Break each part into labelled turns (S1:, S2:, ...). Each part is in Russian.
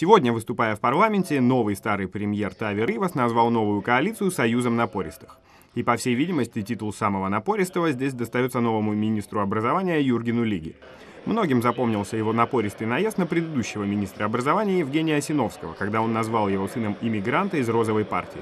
S1: Сегодня, выступая в парламенте, новый старый премьер Тави Ривас назвал новую коалицию «Союзом напористых». И, по всей видимости, титул самого напористого здесь достается новому министру образования Юргену Лиги. Многим запомнился его напористый наезд на предыдущего министра образования Евгения Осиновского, когда он назвал его сыном иммигранта из «Розовой партии».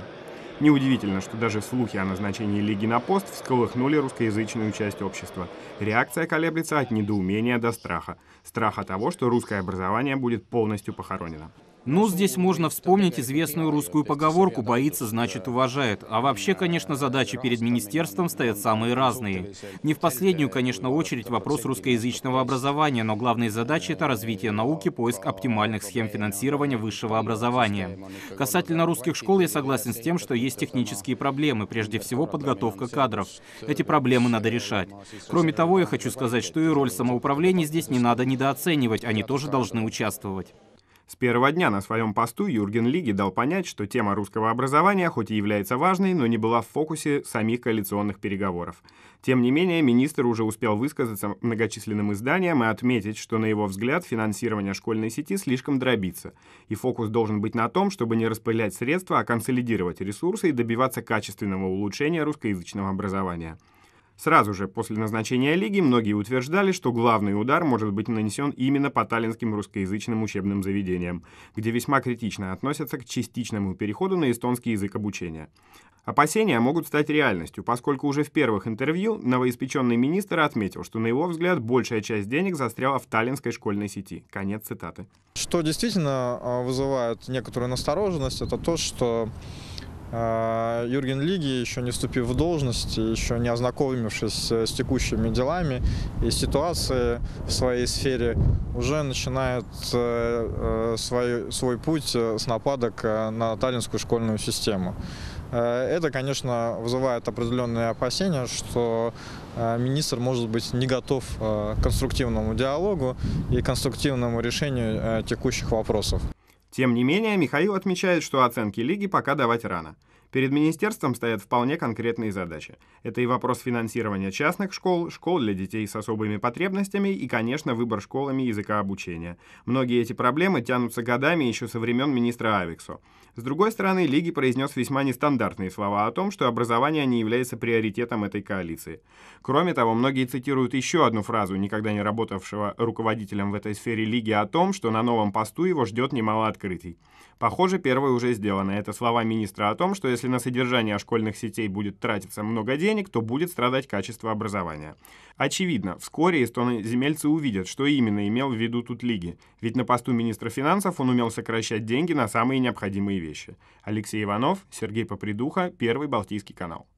S1: Неудивительно, что даже слухи о назначении Лиги на пост всколыхнули русскоязычную часть общества. Реакция колеблется от недоумения до страха. Страха того, что русское образование будет полностью похоронено. Ну, здесь можно вспомнить
S2: известную русскую поговорку «боится, значит уважает». А вообще, конечно, задачи перед министерством стоят самые разные. Не в последнюю, конечно, очередь вопрос русскоязычного образования, но главные задачи — это развитие науки, поиск оптимальных схем финансирования высшего образования. Касательно русских школ, я согласен с тем, что есть технические проблемы, прежде всего подготовка кадров. Эти проблемы надо решать. Кроме того, я хочу сказать, что и роль самоуправления здесь не
S1: надо недооценивать, они тоже должны участвовать. С первого дня на своем посту Юрген Лиги дал понять, что тема русского образования хоть и является важной, но не была в фокусе самих коалиционных переговоров. Тем не менее, министр уже успел высказаться многочисленным изданиям и отметить, что, на его взгляд, финансирование школьной сети слишком дробится, и фокус должен быть на том, чтобы не распылять средства, а консолидировать ресурсы и добиваться качественного улучшения русскоязычного образования. Сразу же после назначения лиги многие утверждали, что главный удар может быть нанесен именно по таллинским русскоязычным учебным заведениям, где весьма критично относятся к частичному переходу на эстонский язык обучения. Опасения могут стать реальностью, поскольку уже в первых интервью новоиспеченный министр отметил, что на его взгляд большая часть денег застряла в таллинской школьной сети. Конец цитаты.
S3: Что действительно а, вызывает некоторую настороженность, это то, что а, Юрген Лиги, еще не вступив в должность, еще не ознакомившись с текущими делами и ситуацией в своей сфере, уже начинает э, э, свой, свой путь э, с нападок на таллинскую школьную систему. Это, конечно, вызывает определенные опасения, что министр может быть не готов к конструктивному диалогу и конструктивному решению текущих вопросов. Тем не менее, Михаил
S1: отмечает, что оценки лиги пока давать рано – Перед министерством стоят вполне конкретные задачи. Это и вопрос финансирования частных школ, школ для детей с особыми потребностями и, конечно, выбор школами языка обучения. Многие эти проблемы тянутся годами еще со времен министра Авиксо. С другой стороны, Лиги произнес весьма нестандартные слова о том, что образование не является приоритетом этой коалиции. Кроме того, многие цитируют еще одну фразу никогда не работавшего руководителем в этой сфере Лиги о том, что на новом посту его ждет немало открытий. Похоже, первое уже сделано. Это слова министра о том, что если на содержание школьных сетей будет тратиться много денег, то будет страдать качество образования. Очевидно, вскоре эстоноземельцы увидят, что именно имел в виду тут Лиги, ведь на посту министра финансов он умел сокращать деньги на самые необходимые вещи. Алексей Иванов, Сергей Попридуха, Первый Балтийский канал.